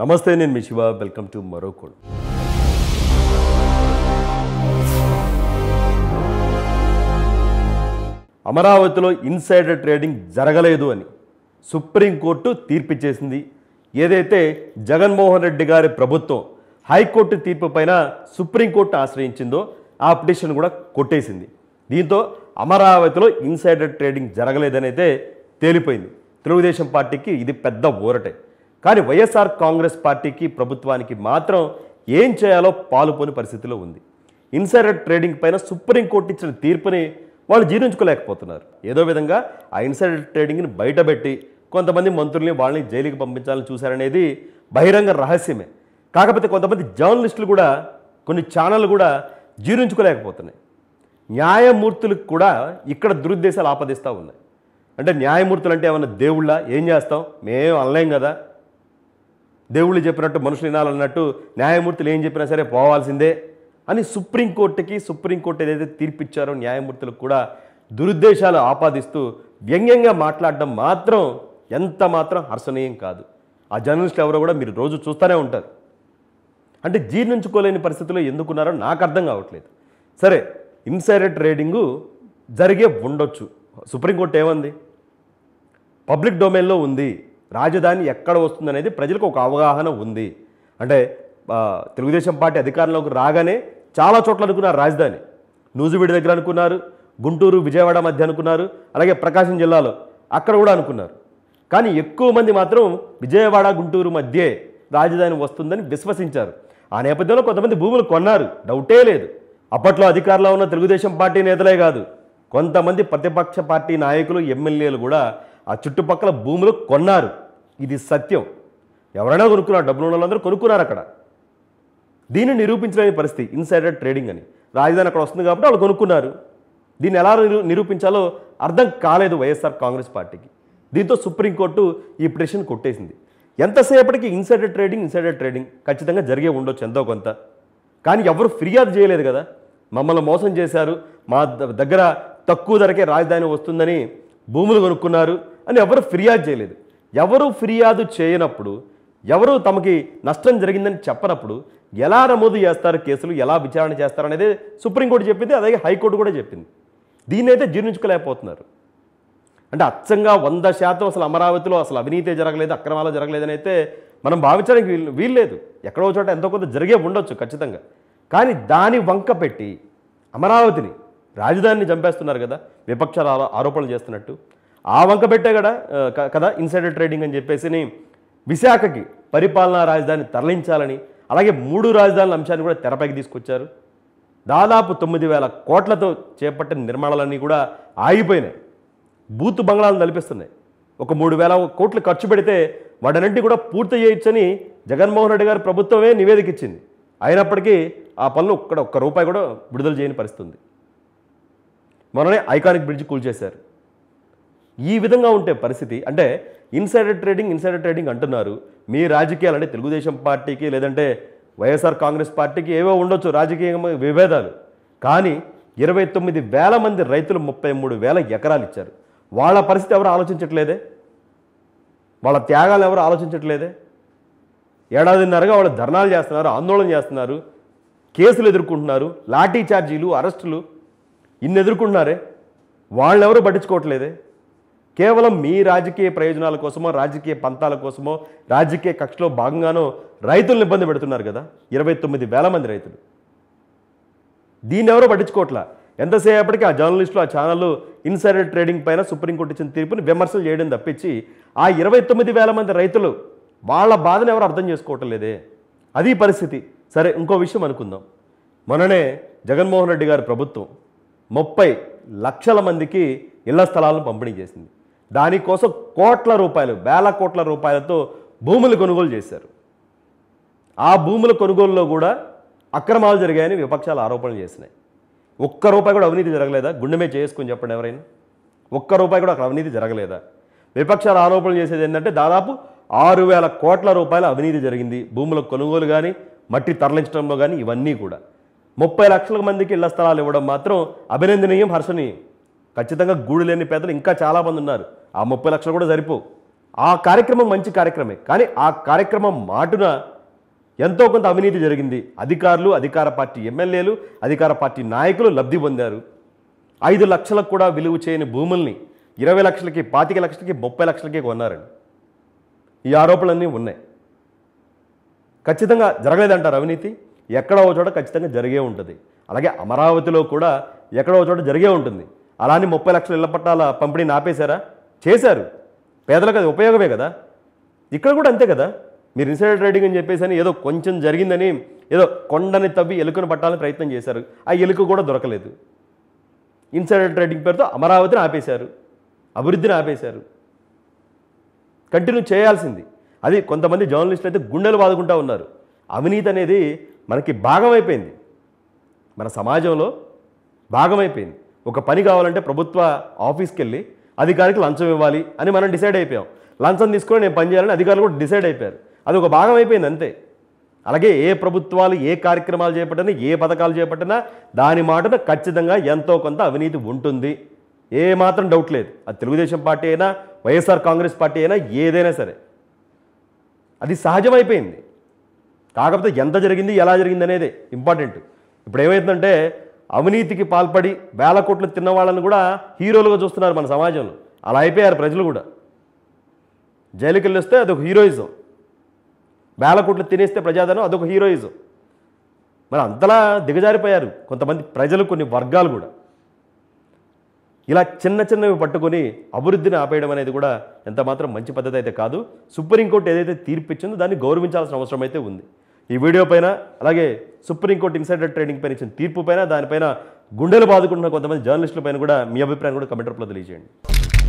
నమస్తే నేను మీ Shiva welcome to మరో అమరావతిలో ఇన్సైడర్ ట్రేడింగ్ జరగలేదు అని సుప్రీంకోర్టు తీర్పిచ్చేసింది ఏదైతే జగన్మోహన్ రెడ్డి గారి ప్రభుత్వం హైకోర్టు తీర్పు పైన సుప్రీంకోర్టు ఆశ్రయించిందో ఆ పిటిషన్ కూడా కొట్టేసింది దీంతో అమరావతిలో ఇన్సైడర్ ట్రేడింగ్ జరగలేదని అయితే తేలిపోయింది తెలుగుదేశం పార్టీకి ఇది పెద్ద ఊరటే కానీ వైఎస్ఆర్ కాంగ్రెస్ పార్టీకి ప్రభుత్వానికి మాత్రం ఏం చేయాలో పాలుపోని పరిస్థితిలో ఉంది ఇన్సైడర్ ట్రేడింగ్ పైన సుప్రీంకోర్టు ఇచ్చిన తీర్పుని వాళ్ళు జీర్ణించుకోలేకపోతున్నారు ఏదో విధంగా ఆ ఇన్సైడర్ ట్రేడింగ్ని బయటపెట్టి కొంతమంది మంత్రుల్ని వాళ్ళని జైలుకి పంపించాలని చూశారనేది బహిరంగ రహస్యమే కాకపోతే కొంతమంది జర్నలిస్టులు కూడా కొన్ని ఛానళ్ళు కూడా జీర్ణించుకోలేకపోతున్నాయి న్యాయమూర్తులకు కూడా ఇక్కడ దురుద్దేశాలు ఆపదిస్తూ ఉన్నాయి అంటే న్యాయమూర్తులు అంటే ఏమైనా దేవుళ్ళ ఏం చేస్తాం మేము అనలేం కదా దేవుళ్ళు చెప్పినట్టు మనుషులు వినాలన్నట్టు న్యాయమూర్తులు ఏం చెప్పినా సరే పోవాల్సిందే అని సుప్రీంకోర్టుకి సుప్రీంకోర్టు ఏదైతే తీర్పిచ్చారో న్యాయమూర్తులకు కూడా దురుద్దేశాలు ఆపాదిస్తూ వ్యంగ్యంగా మాట్లాడడం మాత్రం ఎంత మాత్రం హర్షణీయం కాదు ఆ జర్నలిస్టులు ఎవరో కూడా మీరు రోజు చూస్తూనే ఉంటారు అంటే జీర్ణించుకోలేని పరిస్థితుల్లో ఎందుకున్నారో నాకు అర్థం కావట్లేదు సరే ఇన్సైడర్ ట్రేడింగు జరిగే ఉండొచ్చు సుప్రీంకోర్టు ఏమంది పబ్లిక్ డొమైన్లో ఉంది రాజధాని ఎక్కడ వస్తుందనేది ప్రజలకు ఒక అవగాహన ఉంది అంటే తెలుగుదేశం పార్టీ అధికారంలోకి రాగానే చాలా చోట్ల అనుకున్నారు రాజధాని నూజువీడి దగ్గర అనుకున్నారు గుంటూరు విజయవాడ మధ్య అనుకున్నారు అలాగే ప్రకాశం జిల్లాలో అక్కడ కూడా అనుకున్నారు కానీ ఎక్కువ మంది మాత్రం విజయవాడ గుంటూరు మధ్యే రాజధాని వస్తుందని విశ్వసించారు ఆ నేపథ్యంలో కొంతమంది భూములు కొన్నారు డౌటే లేదు అప్పట్లో అధికారంలో ఉన్న తెలుగుదేశం పార్టీ నేతలే కాదు కొంతమంది ప్రతిపక్ష పార్టీ నాయకులు ఎమ్మెల్యేలు కూడా ఆ చుట్టుపక్కల భూములు కొన్నారు ఇది సత్యం ఎవరైనా కొనుక్కున్నారు డబ్బులు ఉన్న వాళ్ళందరూ కొనుక్కున్నారు అక్కడ దీన్ని నిరూపించలేని పరిస్థితి ఇన్సైడర్ ట్రేడింగ్ అని రాజధాని అక్కడ వస్తుంది కాబట్టి వాళ్ళు కొనుక్కున్నారు దీన్ని ఎలా నిరూపించాలో అర్థం కాలేదు వైఎస్ఆర్ కాంగ్రెస్ పార్టీకి దీంతో సుప్రీంకోర్టు ఈ పిటిషన్ కొట్టేసింది ఎంతసేపటికి ఇన్సైడర్ ట్రేడింగ్ ఇన్సైడర్ ట్రేడింగ్ ఖచ్చితంగా జరిగే ఉండొచ్చు ఎంతో కొంత కానీ ఎవరు ఫిర్యాదు చేయలేదు కదా మమ్మల్ని మోసం చేశారు మా దగ్గర తక్కువ ధరకే రాజధాని వస్తుందని భూములు కొనుక్కున్నారు అని ఎవరు ఫిర్యాదు చేయలేదు ఎవరు ఫిర్యాదు చేయనప్పుడు ఎవరు తమకి నష్టం జరిగిందని చెప్పనప్పుడు ఎలా నమోదు చేస్తారు కేసులు ఎలా విచారణ చేస్తారు అనేది సుప్రీంకోర్టు చెప్పింది అలాగే హైకోర్టు కూడా చెప్పింది దీన్ని అయితే జీర్ణించుకోలేకపోతున్నారు అంటే అచ్చంగా వంద శాతం అసలు అమరావతిలో అసలు అవినీతి జరగలేదు అక్రమాలు జరగలేదని అయితే మనం భావించడానికి వీలు వీల్లేదు ఎక్కడో చోట ఎంతో కొంత జరిగే ఉండొచ్చు ఖచ్చితంగా కానీ దాని వంక పెట్టి అమరావతిని రాజధానిని చంపేస్తున్నారు కదా విపక్షాలు ఆరోపణలు చేస్తున్నట్టు ఆ వంక పెట్టే కదా కదా ఇన్సైడర్ ట్రేడింగ్ అని చెప్పేసి విశాఖకి పరిపాలనా రాజధాని తరలించాలని అలాగే మూడు రాజధానుల అంశాన్ని కూడా తెరపైకి తీసుకొచ్చారు దాదాపు తొమ్మిది వేల కోట్లతో చేపట్టిన నిర్మాణాలన్నీ కూడా ఆగిపోయినాయి బూత్ బంగ్లాలు నలిపిస్తున్నాయి ఒక మూడు వేల కోట్లు ఖర్చు పెడితే వాటినంటి కూడా పూర్తి చేయొచ్చని జగన్మోహన్ రెడ్డి గారి ప్రభుత్వమే నివేదిక ఇచ్చింది అయినప్పటికీ ఆ పనులు ఒక్కడ ఒక్క రూపాయి కూడా విడుదల చేయని పరిస్థితుంది మొన్ననే ఐకానిక్ బ్రిడ్జ్ కూల్చేశారు ఈ విధంగా ఉంటే పరిస్థితి అంటే ఇన్సైడర్ ట్రేడింగ్ ఇన్సైడర్ ట్రేడింగ్ అంటున్నారు మీ రాజకీయాలు అంటే తెలుగుదేశం పార్టీకి లేదంటే వైఎస్ఆర్ కాంగ్రెస్ పార్టీకి ఏవో ఉండొచ్చు రాజకీయ విభేదాలు కానీ ఇరవై తొమ్మిది వేల మంది రైతులు ముప్పై మూడు వేల ఎకరాలు ఇచ్చారు వాళ్ళ పరిస్థితి ఎవరు ఆలోచించట్లేదే వాళ్ళ త్యాగాలు ఎవరు ఆలోచించట్లేదే ఏడాదిన్నరగా వాళ్ళు ధర్నాలు చేస్తున్నారు ఆందోళన చేస్తున్నారు కేసులు ఎదుర్కొంటున్నారు లాఠీ ఛార్జీలు అరెస్టులు ఇన్ని ఎదుర్కొంటున్నారే వాళ్ళెవరూ పట్టించుకోవట్లేదే కేవలం మీ రాజకీయ ప్రయోజనాల కోసమో రాజకీయ పంతాల కోసమో రాజకీయ కక్షలో భాగంగానో రైతులను ఇబ్బంది పెడుతున్నారు కదా ఇరవై తొమ్మిది వేల మంది రైతులు దీన్ని ఎవరో పట్టించుకోవట్లా ఎంతసేపటికి ఆ జర్నలిస్టులు ఆ ఛానళ్ళు ఇన్సైడర్ ట్రేడింగ్ పైన సుప్రీంకోర్టు ఇచ్చిన తీర్పుని విమర్శలు చేయడం తప్పించి ఆ ఇరవై తొమ్మిది వేల మంది రైతులు వాళ్ళ బాధను ఎవరు అర్థం చేసుకోవటం లేదే అది పరిస్థితి సరే ఇంకో విషయం అనుకుందాం మొన్ననే జగన్మోహన్ రెడ్డి గారి ప్రభుత్వం ముప్పై లక్షల మందికి ఇళ్ల స్థలాలను పంపిణీ చేసింది దానికోసం కోట్ల రూపాయలు వేల కోట్ల రూపాయలతో భూములు కొనుగోలు చేశారు ఆ భూముల కొనుగోలులో కూడా అక్రమాలు జరిగాయని విపక్షాలు ఆరోపణలు చేసినాయి ఒక్క రూపాయి కూడా అవినీతి జరగలేదా గుండెమే చేసుకుని చెప్పండి ఎవరైనా ఒక్క రూపాయి కూడా అక్కడ అవినీతి జరగలేదా విపక్షాలు ఆరోపణలు చేసేది ఏంటంటే దాదాపు ఆరు వేల కోట్ల రూపాయల అవినీతి జరిగింది భూముల కొనుగోలు కానీ మట్టి తరలించడంలో కానీ ఇవన్నీ కూడా ముప్పై లక్షల మందికి ఇళ్ల స్థలాలు ఇవ్వడం మాత్రం అభినందనీయం హర్షణీయం ఖచ్చితంగా గూడు లేని పేదలు ఇంకా చాలామంది ఉన్నారు ఆ ముప్పై లక్షలు కూడా సరిపోవు ఆ కార్యక్రమం మంచి కార్యక్రమే కానీ ఆ కార్యక్రమం మాటున ఎంతో కొంత అవినీతి జరిగింది అధికారులు అధికార పార్టీ ఎమ్మెల్యేలు అధికార పార్టీ నాయకులు లబ్ధి పొందారు ఐదు లక్షలకు కూడా విలువ చేయని భూముల్ని ఇరవై లక్షలకి పాతిక లక్షలకి ముప్పై లక్షలకి కొన్నారండి ఈ ఆరోపణలన్నీ ఉన్నాయి ఖచ్చితంగా జరగలేదంటారు అవినీతి ఎక్కడో చోట ఖచ్చితంగా జరిగే ఉంటుంది అలాగే అమరావతిలో కూడా ఎక్కడో చోట జరిగే ఉంటుంది అలానే ముప్పై లక్షల ఇళ్ల పట్టాల పంపిణీని ఆపేశారా చేశారు పేదలకు అది ఉపయోగమే కదా ఇక్కడ కూడా అంతే కదా మీరు ఇన్సైడర్ రైడింగ్ అని చెప్పేసి ఏదో కొంచెం జరిగిందని ఏదో కొండని తవ్వి ఎలుకను పట్టాలని ప్రయత్నం చేశారు ఆ ఎలుక కూడా దొరకలేదు ఇన్సైడర్ రైడింగ్ పేరుతో అమరావతిని ఆపేశారు అభివృద్ధిని ఆపేశారు కంటిన్యూ చేయాల్సింది అది కొంతమంది జర్నలిస్టులు అయితే గుండెలు బాదుకుంటూ ఉన్నారు అవినీతి అనేది మనకి భాగమైపోయింది మన సమాజంలో భాగమైపోయింది ఒక పని కావాలంటే ప్రభుత్వ ఆఫీస్కి వెళ్ళి అధికారికి లంచం ఇవ్వాలి అని మనం డిసైడ్ అయిపోయాం లంచం తీసుకొని నేను పనిచేయాలని అధికారులు కూడా డిసైడ్ అయిపోయారు అది ఒక భాగం అయిపోయింది అంతే అలాగే ఏ ప్రభుత్వాలు ఏ కార్యక్రమాలు చేపట్టినా ఏ పథకాలు చేపట్టినా దాని మాటన ఖచ్చితంగా ఎంతో కొంత అవినీతి ఉంటుంది ఏ మాత్రం డౌట్ లేదు అది తెలుగుదేశం పార్టీ అయినా వైఎస్ఆర్ కాంగ్రెస్ పార్టీ అయినా ఏదైనా సరే అది సహజమైపోయింది కాకపోతే ఎంత జరిగింది ఎలా జరిగింది అనేది ఇంపార్టెంట్ ఇప్పుడు ఏమవుతుందంటే అవినీతికి పాల్పడి వేల కోట్లు తిన్న వాళ్ళని కూడా హీరోలుగా చూస్తున్నారు మన సమాజంలో అలా అయిపోయారు ప్రజలు కూడా జైలుకి వెళ్ళొస్తే అదొక హీరోయిజం వేల కోట్లు తినేస్తే ప్రజాధనం అదొక హీరోయిజం మరి అంతలా దిగజారిపోయారు కొంతమంది ప్రజలు కొన్ని వర్గాలు కూడా ఇలా చిన్న చిన్నవి పట్టుకొని అభివృద్ధిని ఆపేయడం అనేది కూడా ఎంత మాత్రం మంచి పద్ధతి అయితే కాదు సుప్రీంకోర్టు ఏదైతే తీర్పిచ్చిందో దాన్ని గౌరవించాల్సిన అవసరం అయితే ఉంది ఈ వీడియో పైన అలాగే సుప్రీంకోర్టు ఇన్సైడర్ ట్రేడింగ్ పైన ఇచ్చిన తీర్పు పైన దానిపైన గుండెలు బాదుకుంటున్న కొంతమంది జర్నలిస్టుల పైన కూడా మీ అభిప్రాయం కూడా కమెంట్ రూపంలో తెలియజేయండి